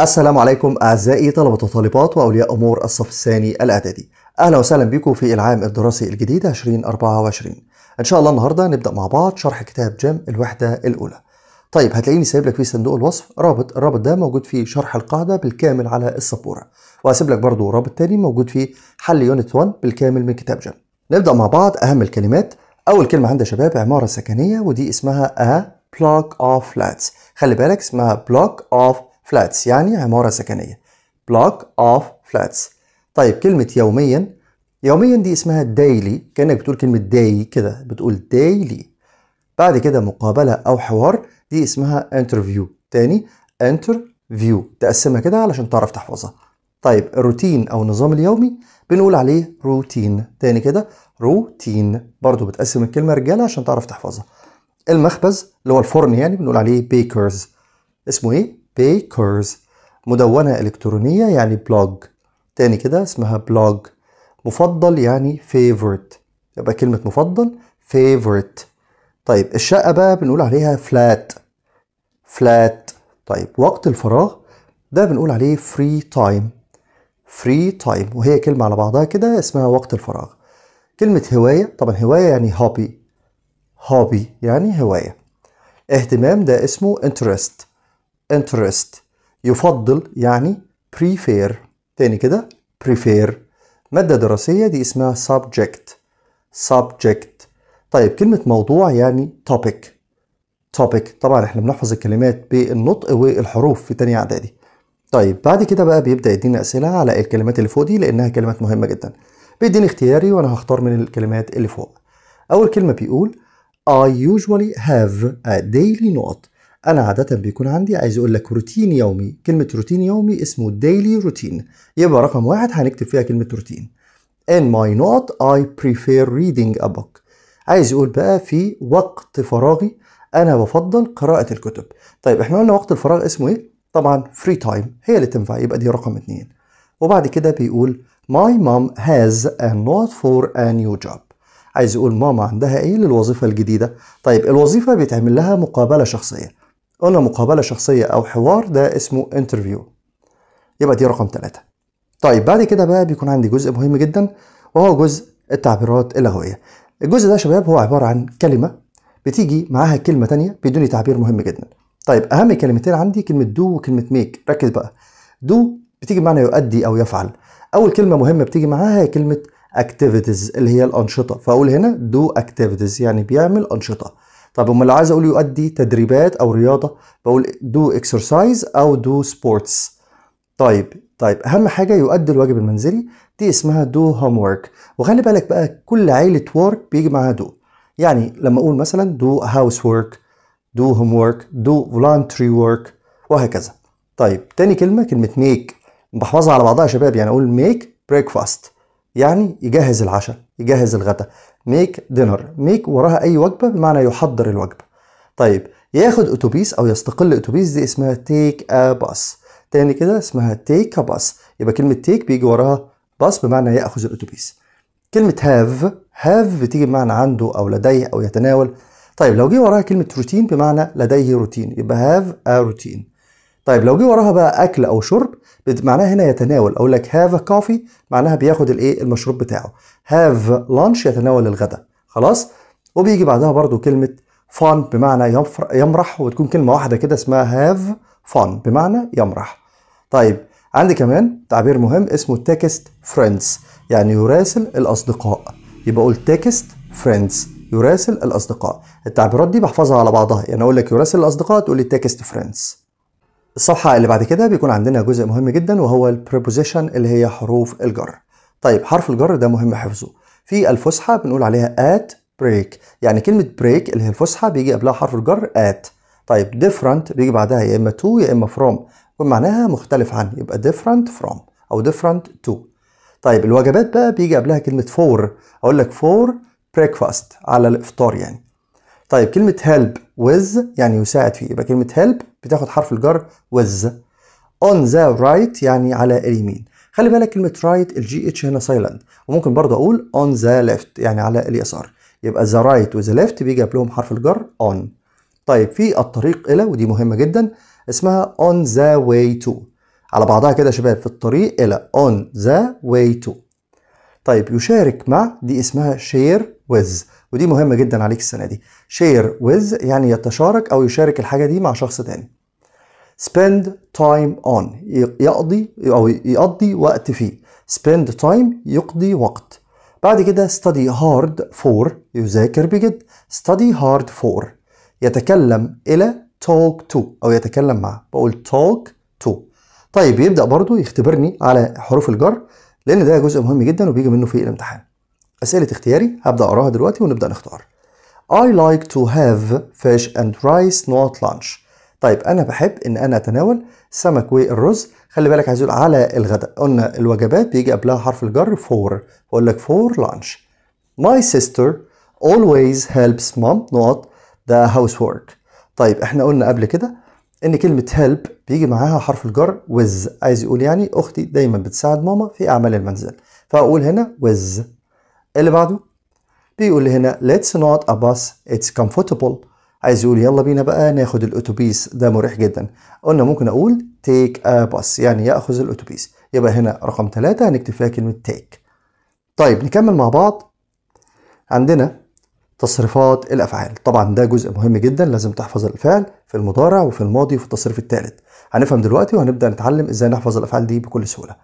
السلام عليكم أعزائي طلبة وطالبات وأولياء أمور الصف الثاني الإعدادي أهلا وسهلا بكم في العام الدراسي الجديد 2024 إن شاء الله النهاردة نبدأ مع بعض شرح كتاب جيم الوحدة الأولى طيب هتلاقيني سايب لك في صندوق الوصف رابط الرابط ده موجود في شرح القاعدة بالكامل على السبورة وهسيب لك برضه رابط تاني موجود في حل يونت 1 بالكامل من كتاب جيم نبدأ مع بعض أهم الكلمات أول كلمة عندنا شباب عمارة سكنية ودي اسمها a block of flats خلي بالك اسمها block of فلاتس يعني عمارة سكنية بلوك اوف فلاتس طيب كلمة يوميا يوميا دي اسمها دايلي كأنك بتقول كلمة داي كده بتقول دايلي بعد كده مقابلة أو حوار دي اسمها انترفيو تاني انترفيو تقسمها كده علشان تعرف تحفظها طيب الروتين أو النظام اليومي بنقول عليه روتين تاني كده روتين برضو بتقسم الكلمة رجالة عشان تعرف تحفظها المخبز اللي هو الفرن يعني بنقول عليه بيكرز اسمه ايه؟ بيكرز مدونة إلكترونية يعني بلوج تاني كده اسمها بلوج مفضل يعني فيفورت يبقى كلمة مفضل فيفورت طيب الشقة بقى بنقول عليها فلات فلات طيب وقت الفراغ ده بنقول عليه فري تايم فري تايم وهي كلمة على بعضها كده اسمها وقت الفراغ كلمة هواية طبعا هواية يعني هوبي هوبي يعني هواية اهتمام ده اسمه انترست interest يفضل يعني prefer تاني كده prefer مادة دراسية دي اسمها subject subject طيب كلمة موضوع يعني topic topic طبعا احنا بنحفظ الكلمات بالنطق والحروف في تانية اعدادي طيب بعد كده بقى بيبدأ يدينا أسئلة على الكلمات اللي فوق دي لأنها كلمات مهمة جدا بيديني اختياري وأنا هختار من الكلمات اللي فوق أول كلمة بيقول I usually have a daily note انا عاده بيكون عندي عايز اقول لك روتين يومي كلمه روتين يومي اسمه ديلي روتين يبقى رقم واحد هنكتب فيها كلمه روتين in my note I prefer reading a book عايز يقول بقى في وقت فراغي انا بفضل قراءة الكتب طيب احنا قلنا وقت الفراغ اسمه ايه طبعا free time هي اللي تنفع يبقى دي رقم اتنين وبعد كده بيقول my mom has a note for a new job عايز يقول ماما عندها ايه للوظيفة الجديدة طيب الوظيفة بيتعمل لها مقابلة شخصية قلنا مقابلة شخصية أو حوار ده اسمه انترفيو يبقى دي رقم ثلاثة طيب بعد كده بقى بيكون عندي جزء مهم جدا وهو جزء التعبيرات اللغوية الجزء ده يا شباب هو عبارة عن كلمة بتيجي معاها كلمة تانية بيدوني تعبير مهم جدا طيب أهم كلمتين عندي كلمة دو وكلمة ميك ركز بقى دو بتيجي بمعنى يؤدي أو يفعل أول كلمة مهمة بتيجي معاها هي كلمة activities اللي هي الأنشطة فأقول هنا do activities يعني بيعمل أنشطة طب امال عايز اقول يؤدي تدريبات او رياضه بقول دو اكسرسايز او دو سبورتس طيب طيب اهم حاجه يؤدي الواجب المنزلي دي اسمها دو هوم ورك وخلي بالك بقى كل عيله ورك بيجي معاها دو يعني لما اقول مثلا دو هاوس ورك دو هوم ورك دو فولانتري ورك وهكذا طيب تاني كلمه كلمه ميك بحفظها على بعضها يا شباب يعني اقول ميك بريكفاست يعني يجهز العشاء يجهز الغداء ميك دينر ميك وراها اي وجبه بمعنى يحضر الوجبه طيب ياخد اتوبيس او يستقل اتوبيس دي اسمها تيك ا باس تاني كده اسمها تيك ا باس يبقى كلمه تيك بيجي وراها باص بمعنى ياخذ الاتوبيس كلمه هاف هاف بتيجي بمعنى عنده او لديه او يتناول طيب لو جه وراها كلمه روتين بمعنى لديه روتين يبقى هاف ا روتين طيب لو جه وراها بقى اكل او شرب معناها هنا يتناول اقول لك هاف كوفي معناها بياخد الايه المشروب بتاعه هاف لانش يتناول الغداء خلاص وبيجي بعدها برضو كلمه فان بمعنى يمرح وتكون كلمه واحده كده اسمها هاف فان بمعنى يمرح طيب عندي كمان تعبير مهم اسمه تكست فريندز يعني يراسل الاصدقاء يبقى اقول تكست فريندز يراسل الاصدقاء التعبيرات دي بحفظها على بعضها يعني اقول لك يراسل الاصدقاء تقول لي تكست فريندز الصفحة اللي بعد كده بيكون عندنا جزء مهم جدا وهو البريبوزيشن اللي هي حروف الجر طيب حرف الجر ده مهم حفظه في الفسحة بنقول عليها at break يعني كلمة break اللي هي الفسحة بيجي قبلها حرف الجر at طيب different بيجي بعدها يا إما to يا إما from ومعناها مختلف عن يبقى different from أو different to طيب الوجبات بقى بيجي قبلها كلمة for أقول لك for breakfast على الإفطار يعني طيب كلمة help with يعني يساعد فيه يبقى كلمة help بتاخد حرف الجر with on the right يعني على اليمين خلي بالك كلمة right الجي اتش هنا silent وممكن برضه أقول on the left يعني على اليسار يبقى the right و the left بيجي قبلهم حرف الجر on طيب في الطريق إلى ودي مهمة جدا اسمها on the way to على بعضها كده يا شباب في الطريق إلى on the way to طيب يشارك مع دي اسمها share with ودي مهمه جدا عليك السنه دي شير ويز يعني يتشارك او يشارك الحاجه دي مع شخص تاني spend time on يقضي او يقضي وقت فيه spend time يقضي وقت بعد كده study hard for يذاكر بجد study hard for يتكلم الى talk to او يتكلم مع بقول talk to طيب يبدا برضو يختبرني على حروف الجر لان ده جزء مهم جدا وبيجي منه في الامتحان أسئلة اختياري هبدأ أقراها دلوقتي ونبدأ نختار I like to have fish and rice not lunch طيب أنا بحب إن أنا أتناول سمك والرز خلي بالك عايز على الغداء قلنا الوجبات بيجي قبلها حرف الجر فور بقول لك فور لانش My sister always helps mom not the housework طيب احنا قلنا قبل كده ان كلمة help بيجي معاها حرف الجر with عايز يقول يعني اختي دايما بتساعد ماما في اعمال المنزل فاقول هنا with اللي بعده بيقول لي هنا let's not a bus it's comfortable عايز يقول يلا بينا بقى ناخد الاتوبيس ده مريح جدا قلنا ممكن اقول تيك a bus يعني ياخذ الاتوبيس يبقى هنا رقم ثلاثة هنكتب فيها كلمة تيك طيب نكمل مع بعض عندنا تصريفات الافعال طبعا ده جزء مهم جدا لازم تحفظ الفعل في المضارع وفي الماضي وفي التصريف الثالث هنفهم دلوقتي وهنبدا نتعلم ازاي نحفظ الافعال دي بكل سهوله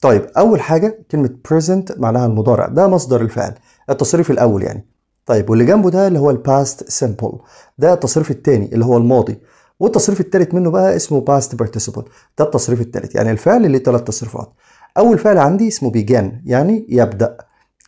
طيب أول حاجة كلمة present معناها المضارع ده مصدر الفعل التصريف الأول يعني طيب واللي جنبه ده اللي هو الباست سمبل ده التصريف الثاني اللي هو الماضي والتصريف الثالث منه بقى اسمه باست بارتيسيبل ده التصريف الثالث يعني الفعل اللي ثلاث تصريفات أول فعل عندي اسمه بيجان يعني يبدأ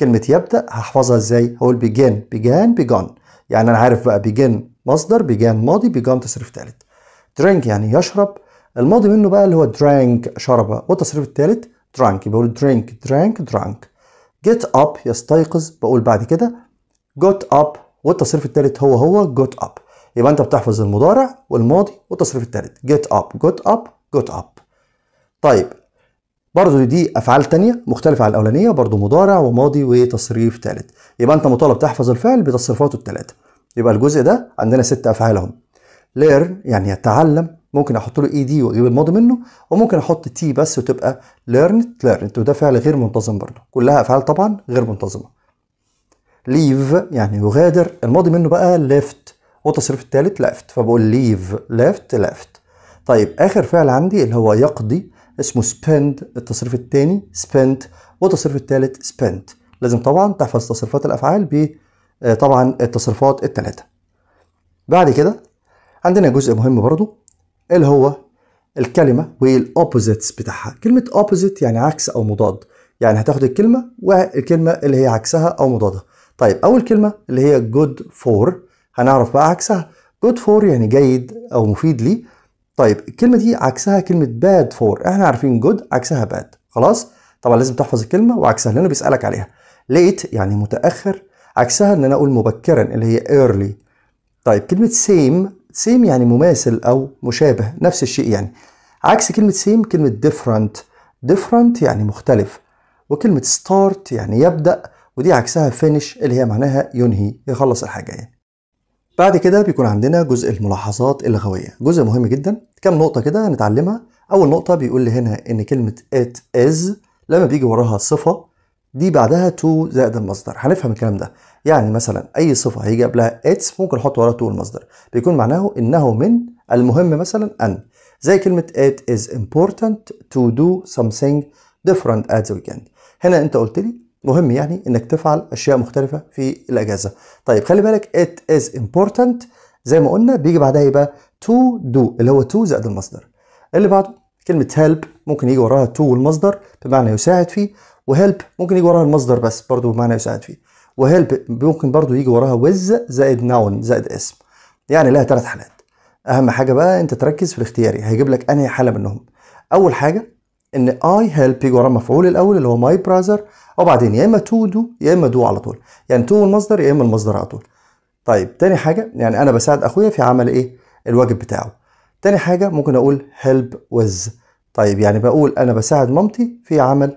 كلمة يبدأ هحفظها ازاي؟ هقول بيجان بيجان بيجان يعني أنا عارف بقى بيجان مصدر بيجان ماضي بيجان تصريف ثالث درينك يعني يشرب الماضي منه بقى اللي هو درينك شرب والتصريف الثالث drunk بقول drink drank drunk get up يستيقظ بقول بعد كده got up والتصريف الثالث هو هو got up يبقى انت بتحفظ المضارع والماضي والتصريف الثالث get up got up got up طيب برضه دي افعال ثانيه مختلفة عن الاولانية برضه مضارع وماضي وتصريف ثالث يبقى انت مطالب تحفظ الفعل بتصريفاته الثلاثة يبقى الجزء ده عندنا ست افعالهم learn يعني يتعلم ممكن احط له اي e دي واجيب الماضي منه وممكن احط تي بس وتبقى ليرنت ليرنت وده فعل غير منتظم برضه كلها افعال طبعا غير منتظمه ليف يعني يغادر الماضي منه بقى ليفت والتصريف الثالث ليفت فبقول ليف ليفت ليفت طيب اخر فعل عندي اللي هو يقضي اسمه spend التصريف الثاني spent والتصريف الثالث spent لازم طبعا تحفظ تصريفات الافعال ب آه، طبعا التصريفات الثلاثه بعد كده عندنا جزء مهم برضو اللي هو الكلمه والاوبوزيتس بتاعها كلمه اوبوزيت يعني عكس او مضاد يعني هتاخد الكلمه والكلمه اللي هي عكسها او مضادها طيب اول كلمه اللي هي جود فور هنعرف بقى عكسها جود فور يعني جيد او مفيد لي طيب الكلمه دي عكسها كلمه باد فور احنا عارفين جود عكسها باد خلاص طبعا لازم تحفظ الكلمه وعكسها لانه بيسالك عليها ليت يعني متاخر عكسها ان انا اقول مبكرا اللي هي ايرلي طيب كلمه سيم سيم يعني مماثل أو مشابه نفس الشيء يعني عكس كلمة سيم كلمة different different يعني مختلف وكلمة start يعني يبدأ ودي عكسها finish اللي هي معناها ينهي يخلص الحاجة يعني بعد كده بيكون عندنا جزء الملاحظات اللغوية جزء مهم جدا كم نقطة كده هنتعلمها أول نقطة بيقول لي هنا إن كلمة it is لما بيجي وراها صفة دي بعدها to زائد المصدر هنفهم الكلام ده يعني مثلا اي صفه هيجي قبلها اتس ممكن احط وراها تو المصدر بيكون معناه انه من المهم مثلا ان زي كلمه it is important to do something different at the weekend هنا انت قلت لي مهم يعني انك تفعل اشياء مختلفه في الاجازه طيب خلي بالك it is important زي ما قلنا بيجي بعدها يبقى to do اللي هو to زائد المصدر اللي بعده كلمه help ممكن يجي وراها to والمصدر بمعنى يساعد فيه وهيلب ممكن يجي وراها المصدر بس برضه بمعنى يساعد فيه وهي ممكن برضو يجي وراها وز زائد نون زائد اسم يعني لها ثلاث حالات اهم حاجه بقى انت تركز في الاختياري هيجيب لك انهي حاله منهم اول حاجه ان اي هيلب يجي وراها مفعول الاول اللي هو ماي براذر وبعدين يا اما تو دو يا اما دو على طول يعني تو المصدر يا اما المصدر على طول طيب تاني حاجه يعني انا بساعد اخويا في عمل ايه الواجب بتاعه تاني حاجه ممكن اقول هيلب وز طيب يعني بقول انا بساعد مامتي في عمل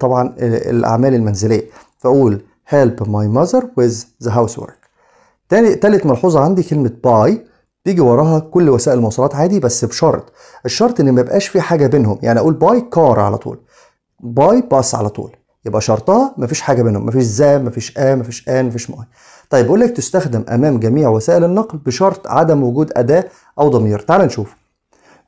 طبعا الاعمال المنزليه فاقول help my mother with the housework تاني تالت ملحوظة عندي كلمة باي بيجي وراها كل وسائل المواصلات عادي بس بشرط الشرط ان ما يبقاش في حاجة بينهم يعني اقول باي كار على طول باي باس على طول يبقى شرطها مفيش حاجة بينهم مفيش ذا مفيش آ مفيش آن مفيش ماي طيب بقول لك تستخدم امام جميع وسائل النقل بشرط عدم وجود أداة أو ضمير تعال نشوف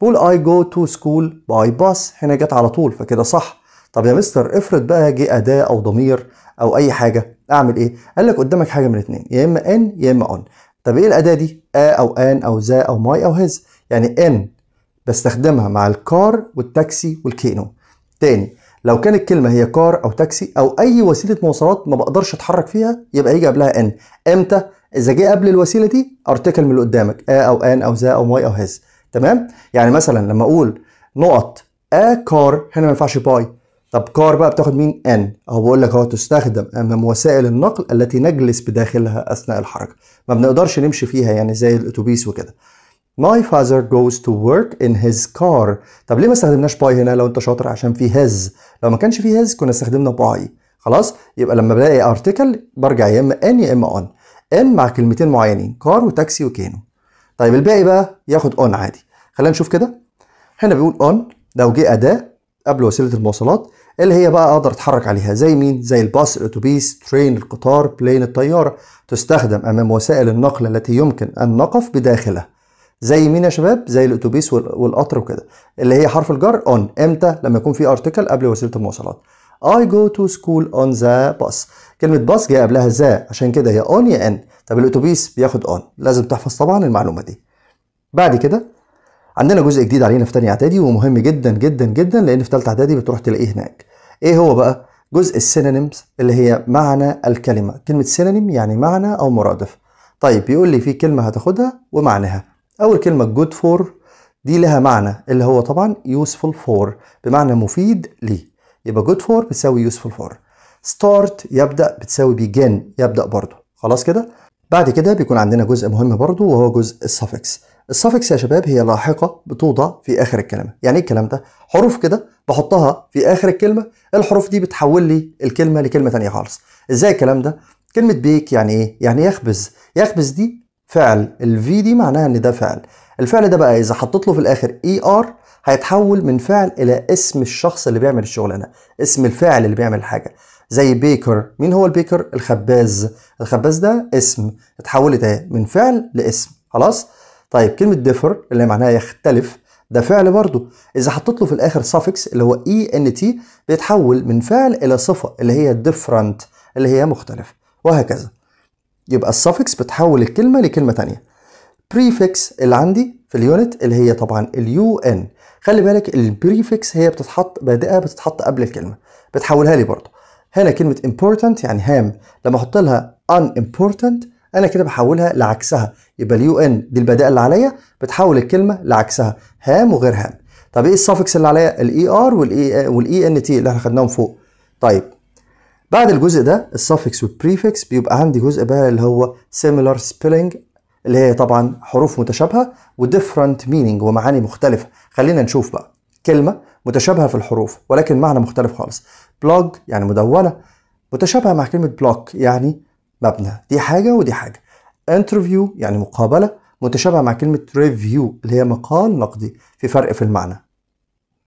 بقول I go to school by bus هنا جت على طول فكده صح طب يا مستر افرض بقى جه اداه او ضمير او اي حاجه اعمل ايه قال لك قدامك حاجه من الاثنين يا اما ان يا اما اون طب ايه الاداه دي ا او ان او ذا او ماي او هز يعني ان بستخدمها مع الكار والتاكسي والكينو تاني لو كانت الكلمه هي كار أو تاكسي أو أي وسيلة مواصلات ما بقدرش أتحرك فيها يبقى يجي قبلها إن إمتى؟ إذا جه قبل الوسيلة دي أرتكل من اللي قدامك آ أو آن أو ذا أو ماي أو هز تمام؟ يعني مثلا لما أقول نقط آ كار هنا ما ينفعش باي طب كار بقى بتاخد مين ان اهو بقول لك اهو تستخدم امام وسائل النقل التي نجلس بداخلها اثناء الحركه ما بنقدرش نمشي فيها يعني زي الاتوبيس وكده My father goes to work in his car طب ليه ما استخدمناش باي هنا لو انت شاطر عشان في هز؟ لو ما كانش في هز كنا استخدمنا باي خلاص يبقى لما بلاقي ارتكل برجع يا اما ان يا اما اون. ان مع كلمتين معينين كار وتاكسي وكينو طيب الباقي بقى ياخد اون عادي خلينا نشوف كده هنا بيقول اون لو جه اداه قبل وسيله المواصلات اللي هي بقى اقدر اتحرك عليها زي مين زي الباص الاتوبيس ترين القطار بلين الطياره تستخدم امام وسائل النقل التي يمكن ان نقف بداخلها زي مين يا شباب زي الاتوبيس والقطر وكده اللي هي حرف الجر اون امتى لما يكون في ارتكل قبل وسيله المواصلات I go to school on the bus كلمة باص جاية قبلها ذا عشان كده يا اون يا ان طب الاتوبيس بياخد اون لازم تحفظ طبعا المعلومة دي بعد كده عندنا جزء جديد علينا في تانية اعدادي ومهم جدا جدا جدا لان في تالتة اعدادي بتروح تلاقيه هناك ايه هو بقى جزء السينونيمز اللي هي معنى الكلمه كلمه سينونيم يعني معنى او مرادف طيب بيقول لي في كلمه هتاخدها ومعناها اول كلمه جود فور دي لها معنى اللي هو طبعا يوسفول فور بمعنى مفيد لي يبقى جود فور بتساوي يوسفول فور ستارت يبدأ بتساوي بيجن يبدأ برضه خلاص كده بعد كده بيكون عندنا جزء مهم برضو وهو جزء السفكس السفكس يا شباب هي لاحقة بتوضع في آخر الكلمة يعني إيه الكلام ده حروف كده بحطها في آخر الكلمة الحروف دي بتحول لي الكلمة لكلمة تانية خالص إزاي الكلام ده كلمة بيك يعني إيه يعني يخبز يخبز دي فعل الفي دي معناها إن ده فعل الفعل ده بقى إذا حطيت له في الآخر إي e آر هيتحول من فعل إلى اسم الشخص اللي بيعمل الشغلانة اسم الفاعل اللي بيعمل الحاجة زي بيكر مين هو البيكر الخباز الخباز ده اسم اتحولت اهي من فعل لاسم خلاص طيب كلمه ديفر اللي معناها يختلف ده فعل برضه اذا حطيت له في الاخر suffix اللي هو اي ان تي بيتحول من فعل الى صفه اللي هي different اللي هي مختلف وهكذا يبقى السافكس بتحول الكلمه لكلمه تانية بريفكس اللي عندي في اليونت اللي هي طبعا اليو ان خلي بالك البريفكس هي بتتحط بادئه بتتحط قبل الكلمه بتحولها لي برضه هنا كلمة important يعني هام لما احط لها unimportant انا كده بحولها لعكسها يبقى اليو ان دي البدائل اللي عليا بتحول الكلمة لعكسها هام وغير هام طب ايه السافكس اللي عليا الاي ار e والاي e ان e تي اللي احنا خدناهم فوق طيب بعد الجزء ده السافكس والبريفكس بيبقى عندي جزء بقى اللي هو similar spelling اللي هي طبعا حروف متشابهه وديفرنت مينينج ومعاني مختلفه خلينا نشوف بقى كلمة متشابهة في الحروف ولكن معنى مختلف خالص بلوج يعني مدونة متشابهة مع كلمة بلوك يعني مبنى دي حاجة ودي حاجة انترفيو يعني مقابلة متشابهة مع كلمة ريفيو اللي هي مقال نقدي في فرق في المعنى